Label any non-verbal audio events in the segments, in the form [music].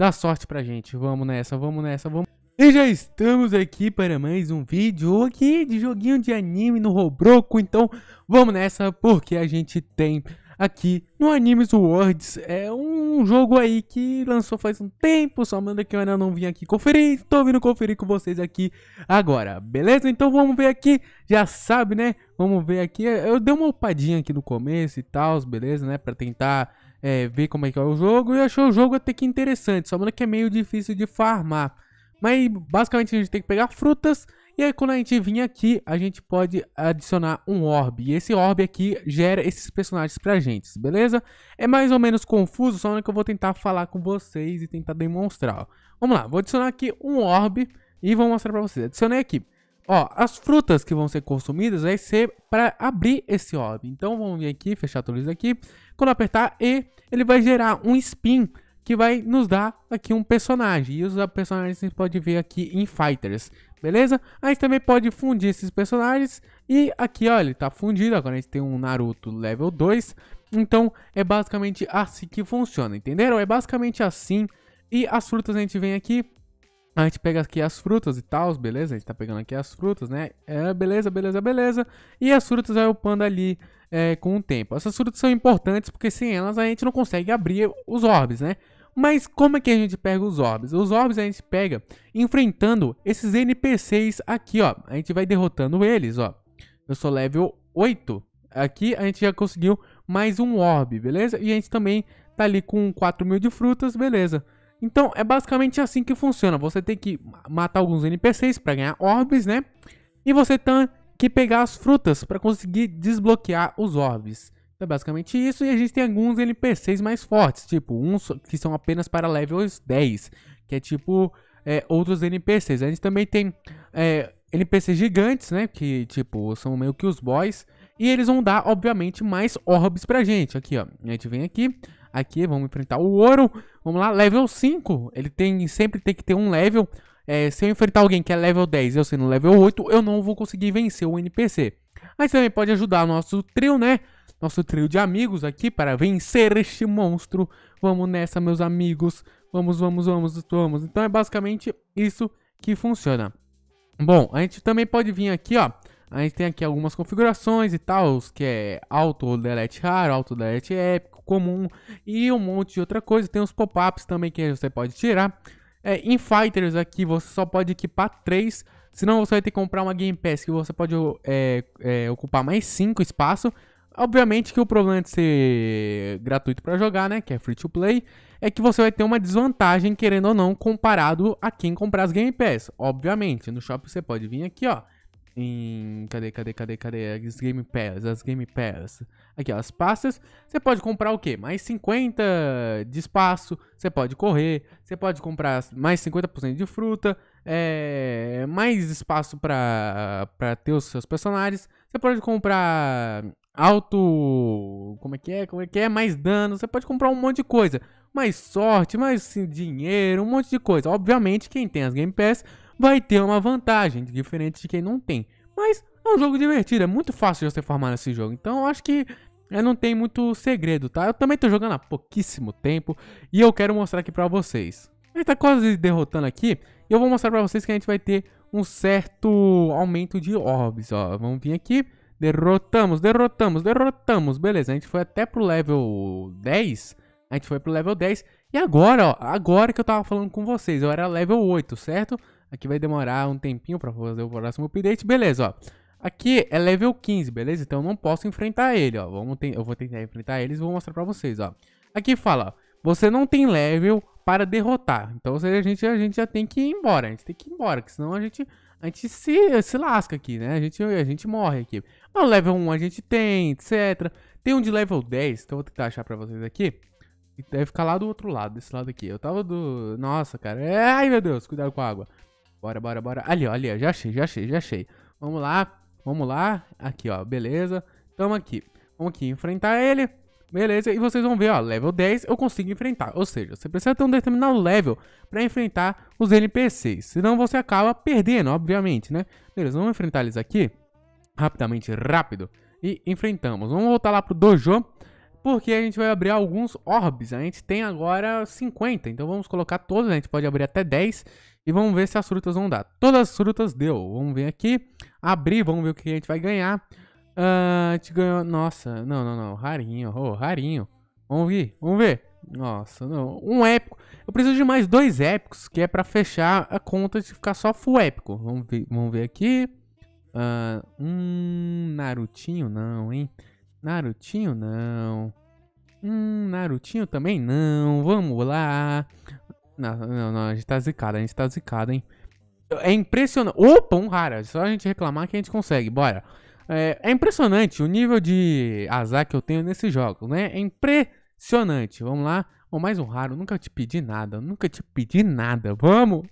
Dá sorte pra gente. Vamos nessa, vamos nessa, vamos. E já estamos aqui para mais um vídeo aqui de joguinho de anime no Roblox. Então, vamos nessa porque a gente tem aqui no Animes Words É um jogo aí que lançou faz um tempo, só manda que eu ainda não vim aqui conferir. Tô vindo conferir com vocês aqui agora, beleza? Então vamos ver aqui, já sabe, né? Vamos ver aqui. Eu dei uma upadinha aqui no começo e tal, beleza, né? Pra tentar é, ver como é que é o jogo e achou o jogo até que interessante, só que é meio difícil de farmar. Mas basicamente a gente tem que pegar frutas e aí quando a gente vir aqui, a gente pode adicionar um orb. E esse orb aqui gera esses personagens pra gente, beleza? É mais ou menos confuso, só que eu vou tentar falar com vocês e tentar demonstrar. Vamos lá, vou adicionar aqui um orb e vou mostrar pra vocês. Adicionei aqui. Ó, as frutas que vão ser consumidas vai ser para abrir esse orbe. Então vamos vir aqui, fechar tudo isso aqui. Quando apertar E, ele vai gerar um spin que vai nos dar aqui um personagem. E os personagens vocês podem ver aqui em Fighters, beleza? Aí você também pode fundir esses personagens. E aqui, ó ele tá fundido. Agora a gente tem um Naruto level 2. Então é basicamente assim que funciona, entenderam? É basicamente assim. E as frutas a gente vem aqui, a gente pega aqui as frutas e tal, beleza? A gente tá pegando aqui as frutas, né? É, beleza, beleza, beleza. E as frutas vai upando ali é, com o tempo. Essas frutas são importantes porque sem elas a gente não consegue abrir os orbes, né? Mas como é que a gente pega os orbes? Os orbes a gente pega enfrentando esses NPCs aqui, ó. A gente vai derrotando eles, ó. Eu sou level 8. Aqui a gente já conseguiu mais um orbe, beleza? E a gente também tá ali com 4 mil de frutas, beleza. Então é basicamente assim que funciona. Você tem que matar alguns NPCs para ganhar orbes, né? E você tem que pegar as frutas para conseguir desbloquear os orbes. Então é basicamente isso. E a gente tem alguns NPCs mais fortes, tipo uns que são apenas para levels 10, que é tipo é, outros NPCs. A gente também tem é, NPCs gigantes, né? Que tipo são meio que os boys. E eles vão dar, obviamente, mais orbes pra gente. Aqui, ó. A gente vem aqui aqui, vamos enfrentar o ouro. Vamos lá, level 5. Ele tem sempre tem que ter um level. É, se eu enfrentar alguém que é level 10 e eu sendo level 8, eu não vou conseguir vencer o NPC. gente também pode ajudar nosso trio, né? Nosso trio de amigos aqui para vencer este monstro. Vamos nessa, meus amigos. Vamos, vamos, vamos, vamos. Então é basicamente isso que funciona. Bom, a gente também pode vir aqui, ó. A gente tem aqui algumas configurações e tal, que é auto delete raro, auto delete épico, comum e um monte de outra coisa. Tem os pop-ups também que você pode tirar. É, em Fighters aqui você só pode equipar 3, senão você vai ter que comprar uma Game Pass que você pode é, é, ocupar mais 5 espaço. Obviamente que o problema de ser gratuito para jogar, né, que é free to play, é que você vai ter uma desvantagem, querendo ou não, comparado a quem comprar as Game Pass. Obviamente, no shopping você pode vir aqui, ó, em. Cadê, cadê, cadê, cadê? As Game Pass, as Game Pass. Aqui, ó, as pastas. Você pode comprar o quê? Mais 50 de espaço. Você pode correr. Você pode comprar mais 50% de fruta. É, mais espaço para ter os seus personagens. Você pode comprar alto. Como é que é? Como é que é? Mais dano. Você pode comprar um monte de coisa. Mais sorte, mais assim, dinheiro, um monte de coisa. Obviamente, quem tem as Game Pass vai ter uma vantagem, diferente de quem não tem. Mas é um jogo divertido, é muito fácil de você farmar nesse jogo. Então eu acho que eu é, não tem muito segredo, tá? Eu também tô jogando há pouquíssimo tempo e eu quero mostrar aqui pra vocês. A gente tá quase derrotando aqui e eu vou mostrar pra vocês que a gente vai ter um certo aumento de orbs, ó. Vamos vir aqui, derrotamos, derrotamos, derrotamos. Beleza, a gente foi até pro level 10, a gente foi pro level 10 e agora, ó, agora que eu tava falando com vocês, eu era level 8, certo? Aqui vai demorar um tempinho pra fazer o próximo update. Beleza, ó. Aqui é level 15, beleza? Então eu não posso enfrentar ele, ó. Vamos eu vou tentar enfrentar eles e vou mostrar pra vocês, ó. Aqui fala, ó, Você não tem level para derrotar. Então a gente, a gente já tem que ir embora. A gente tem que ir embora, que senão a gente, a gente se, se lasca aqui, né? A gente, a gente morre aqui. Mas level 1 a gente tem, etc. Tem um de level 10, que eu vou tentar achar pra vocês aqui. E deve ficar lá do outro lado, desse lado aqui. Eu tava do... Nossa, cara. É, ai, meu Deus, cuidado com a água. Bora, bora, bora. Ali, ó, ali, ó. Já achei, já achei, já achei. Vamos lá, vamos lá. Aqui, ó, beleza. Tamo aqui. Vamos aqui enfrentar ele. Beleza, e vocês vão ver, ó, level 10 eu consigo enfrentar. Ou seja, você precisa ter um determinado level para enfrentar os NPCs. Senão você acaba perdendo, obviamente, né? Beleza, vamos enfrentar eles aqui. Rapidamente, rápido. E enfrentamos. Vamos voltar lá pro dojo. Porque a gente vai abrir alguns orbs. A gente tem agora 50, então vamos colocar todos. A gente pode abrir até 10 e vamos ver se as frutas vão dar. Todas as frutas deu. Vamos ver aqui, abrir, vamos ver o que a gente vai ganhar. Uh, a gente ganhou... Nossa, não, não, não. Rarinho, oh, rarinho. Vamos ver, vamos ver. Nossa, não. Um épico. Eu preciso de mais dois épicos, que é pra fechar a conta de ficar só full épico. Vamos ver, vamos ver aqui. Uh, ah, um Narutinho, não, hein? Narutinho não. Hum, Narutinho também não. Vamos lá. Não, não, não, a gente tá zicado, a gente tá zicado, hein? É impressionante. Opa, um rara. Só a gente reclamar que a gente consegue. Bora. É, é impressionante o nível de azar que eu tenho nesse jogo, né? É impressionante. Vamos lá. oh, mais um raro. Nunca te pedi nada. Nunca te pedi nada. Vamos.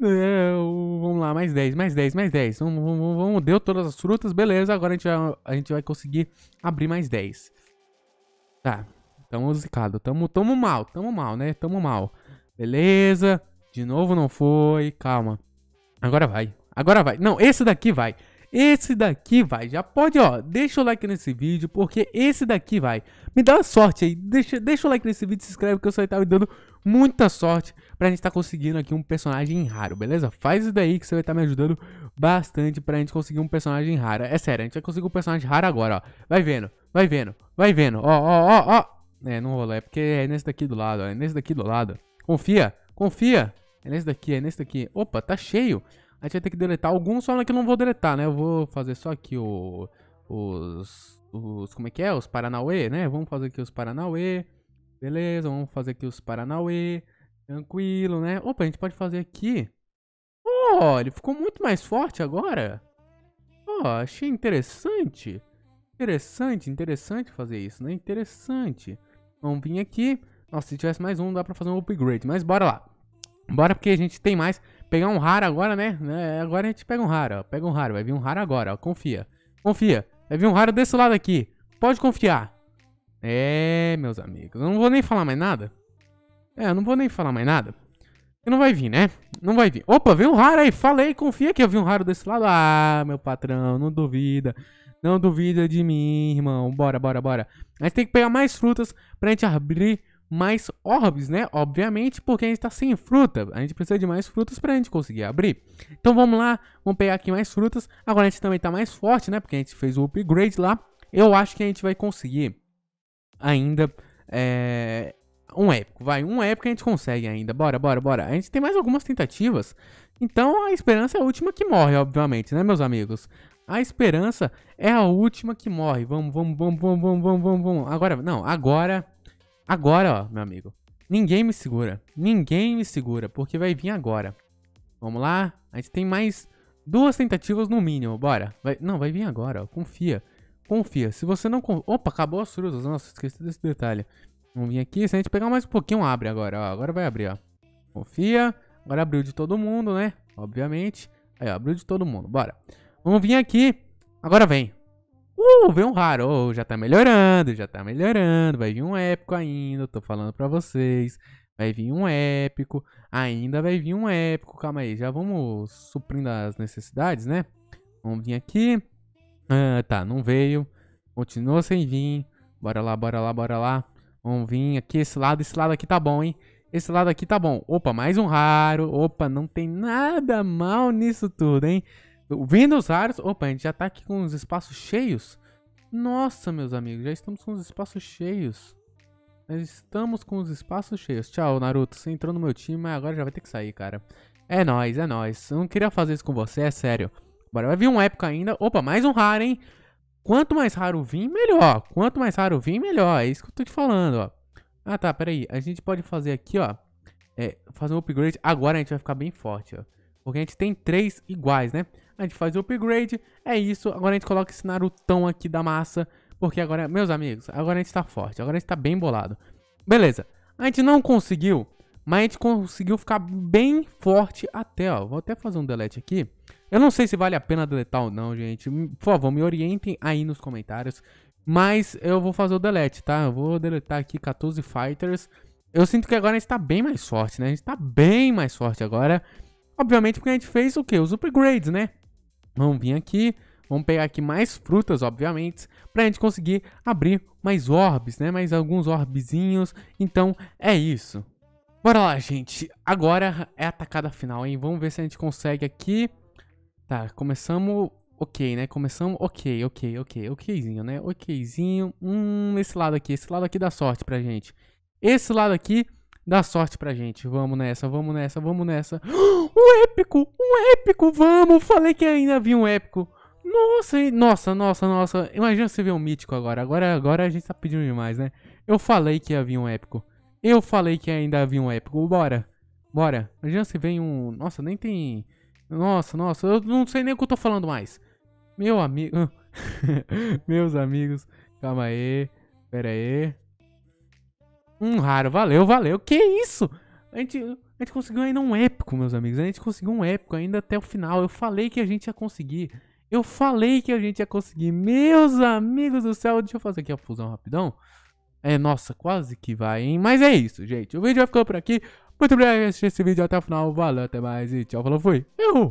É, vamos lá, mais 10, mais 10, mais 10. Vamos, vamos, vamos, deu todas as frutas, beleza. Agora a gente vai, a gente vai conseguir abrir mais 10. Tá, tamo zicado, tamo, tamo mal, tamo mal, né? Tamo mal. Beleza, de novo não foi, calma. Agora vai, agora vai. Não, esse daqui vai. Esse daqui, vai, já pode, ó, deixa o like nesse vídeo, porque esse daqui, vai, me dá sorte aí, deixa, deixa o like nesse vídeo, se inscreve, que eu só tá me dando muita sorte pra gente tá conseguindo aqui um personagem raro, beleza? Faz isso daí que você vai estar tá me ajudando bastante pra gente conseguir um personagem raro. É sério, a gente vai conseguir um personagem raro agora, ó. Vai vendo, vai vendo, vai vendo, ó, ó, ó, ó. É, não rolou, é porque é nesse daqui do lado, ó, é nesse daqui do lado. Confia, confia. É nesse daqui, é nesse daqui. Opa, tá cheio. A gente vai ter que deletar alguns, só que eu não vou deletar, né? Eu vou fazer só aqui o, os, os... Como é que é? Os Paranauê, né? Vamos fazer aqui os Paranauê. Beleza, vamos fazer aqui os Paranauê. Tranquilo, né? Opa, a gente pode fazer aqui. Oh, ele ficou muito mais forte agora. Oh, achei interessante. Interessante, interessante fazer isso, né? Interessante. Vamos vir aqui. Nossa, se tivesse mais um, dá pra fazer um upgrade. Mas bora lá. Bora porque a gente tem mais. Pegar um raro agora, né? né? Agora a gente pega um raro, ó. Pega um raro, vai vir um raro agora, ó. Confia. Confia. Vai vir um raro desse lado aqui. Pode confiar. É, meus amigos. Eu não vou nem falar mais nada. É, eu não vou nem falar mais nada. Porque não vai vir, né? Não vai vir. Opa, veio um raro aí. Falei, confia que eu vi um raro desse lado. Ah, meu patrão, não duvida. Não duvida de mim, irmão. Bora, bora, bora. A gente tem que pegar mais frutas pra gente abrir mais orbes, né? Obviamente, porque a gente está sem fruta. A gente precisa de mais frutas para a gente conseguir abrir. Então vamos lá, vamos pegar aqui mais frutas. Agora a gente também está mais forte, né? Porque a gente fez o upgrade lá. Eu acho que a gente vai conseguir ainda é, um épico. Vai, um épico a gente consegue ainda. Bora, bora, bora. A gente tem mais algumas tentativas. Então a esperança é a última que morre, obviamente, né, meus amigos? A esperança é a última que morre. Vamos, vamos, vamos, vamos, vamos, vamos, vamos. Agora, não, agora Agora, ó, meu amigo. Ninguém me segura. Ninguém me segura, porque vai vir agora. Vamos lá? A gente tem mais duas tentativas no mínimo, bora. Vai, não, vai vir agora, ó. confia. Confia. Se você não... Opa, acabou as frutas. Nossa, esqueci desse detalhe. Vamos vir aqui. Se a gente pegar mais um pouquinho, abre agora, ó. Agora vai abrir, ó. Confia. Agora abriu de todo mundo, né? Obviamente. Aí, ó, abriu de todo mundo. Bora. Vamos vir aqui. Agora vem. Uh, veio um raro. Oh, já tá melhorando, já tá melhorando. Vai vir um épico ainda, tô falando pra vocês. Vai vir um épico, ainda vai vir um épico. Calma aí, já vamos suprindo as necessidades, né? Vamos vir aqui. Ah, tá, não veio. Continuou sem vir. Bora lá, bora lá, bora lá. Vamos vir aqui, esse lado, esse lado aqui tá bom, hein? Esse lado aqui tá bom. Opa, mais um raro. Opa, não tem nada mal nisso tudo, hein? os raros. Opa, a gente já tá aqui com os espaços cheios. Nossa, meus amigos, já estamos com os espaços cheios. Nós estamos com os espaços cheios. Tchau, Naruto. Você entrou no meu time, mas agora já vai ter que sair, cara. É nóis, é nóis. Eu não queria fazer isso com você, é sério. Bora, vai vir um épico ainda. Opa, mais um raro, hein? Quanto mais raro vir, melhor. Quanto mais raro vir, melhor. É isso que eu tô te falando, ó. Ah, tá, peraí. A gente pode fazer aqui, ó. É, fazer um upgrade. Agora a gente vai ficar bem forte, ó. Porque a gente tem três iguais, né? a gente faz o upgrade, é isso. Agora a gente coloca esse Narutão aqui da massa, porque agora, meus amigos, agora a gente tá forte, agora a gente tá bem bolado. Beleza, a gente não conseguiu, mas a gente conseguiu ficar bem forte até, ó. Vou até fazer um delete aqui. Eu não sei se vale a pena deletar ou não, gente. Por favor, me orientem aí nos comentários. Mas eu vou fazer o delete, tá? Eu vou deletar aqui 14 fighters. Eu sinto que agora a gente tá bem mais forte, né? A gente tá bem mais forte agora. Obviamente porque a gente fez o quê? Os upgrades, né? Vamos vir aqui, vamos pegar aqui mais frutas, obviamente, para a gente conseguir abrir mais orbes, né? Mais alguns orbezinhos. Então, é isso. Bora lá, gente. Agora é a atacada final, hein? Vamos ver se a gente consegue aqui. Tá, começamos ok, né? Começamos ok, ok, ok, okzinho, né? Okzinho. Hum, esse lado aqui, esse lado aqui dá sorte pra gente. Esse lado aqui Dá sorte pra gente. Vamos nessa, vamos nessa, vamos nessa. [gasps] Um épico! Um épico! Vamos! Falei que ainda havia um épico. Nossa, e... nossa, nossa, nossa. Imagina você ver um mítico agora. Agora, agora a gente tá pedindo demais, né? Eu falei que havia um épico. Eu falei que ainda havia um épico. Bora. Bora. Imagina se vem um... Nossa, nem tem... Nossa, nossa. Eu não sei nem o que eu tô falando mais. Meu amigo... [laughs] Meus amigos. Calma aí. Pera aí. Um raro, valeu, valeu. Que isso? A gente, a gente conseguiu ainda um épico, meus amigos. A gente conseguiu um épico ainda até o final. Eu falei que a gente ia conseguir. Eu falei que a gente ia conseguir. Meus amigos do céu, deixa eu fazer aqui a fusão rapidão. É, nossa, quase que vai, hein? Mas é isso, gente. O vídeo vai ficando por aqui. Muito obrigado por assistir esse vídeo até o final. Valeu, até mais e tchau. Falou, fui. Eu!